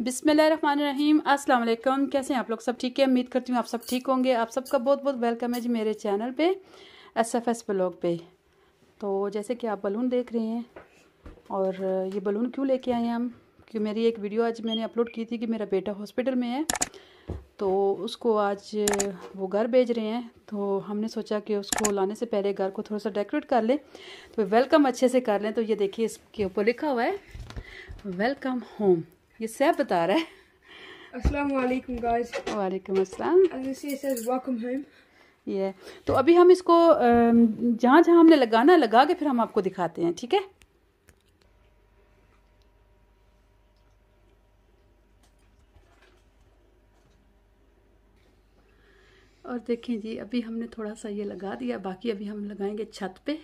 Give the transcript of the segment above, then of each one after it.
रहीम अस्सलाम कैसे हैं आप लोग सब ठीक है उम्मीद करती हूँ आप सब ठीक होंगे आप सबका बहुत बहुत वेलकम है जी मेरे चैनल पे एस एफ एस ब्लॉग पे तो जैसे कि आप बलून देख रहे हैं और ये बलून क्यों लेके आए हैं हम क्योंकि मेरी एक वीडियो आज मैंने अपलोड की थी कि मेरा बेटा हॉस्पिटल में है तो उसको आज वो घर भेज रहे हैं तो हमने सोचा कि उसको लाने से पहले घर को थोड़ा सा डेकोरेट कर लें तो वेलकम अच्छे से कर लें तो ये देखिए इसके ऊपर लिखा हुआ है वेलकम होम ये सब बता रहा है Assalamualaikum ये तो अभी हम इसको जहाँ जहाँ हमने लगाना लगा के फिर हम आपको दिखाते हैं ठीक है और देखें जी अभी हमने थोड़ा सा ये लगा दिया बाकी अभी हम लगाएंगे छत पे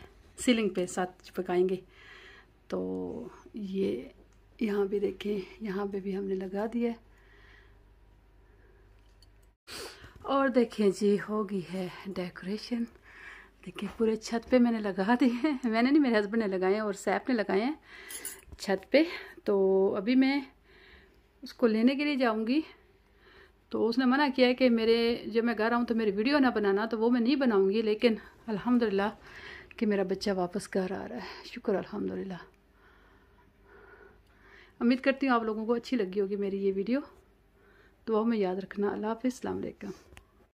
सीलिंग पे साथ पकाएंगे तो ये यहाँ भी देखें यहाँ पे भी हमने लगा दिया और देखें जी हो गई है डेकोरेशन देखिए पूरे छत पे मैंने लगा दिए हैं मैंने नहीं मेरे हस्बैंड ने लगाए हैं और सैप ने लगाए हैं छत पे तो अभी मैं उसको लेने के लिए जाऊंगी तो उसने मना किया है कि मेरे जब मैं घर आऊँ तो मेरी वीडियो ना बनाना तो वो मैं नहीं बनाऊँगी लेकिन अल्हम्दुलिल्लाह कि मेरा बच्चा वापस घर आ रहा है शुक्र अलहमदिल्ला उम्मीद करती हूँ आप लोगों को अच्छी लगी होगी मेरी ये वीडियो दुआ तो मैं याद रखना अल्लाह हाफि अलैक्म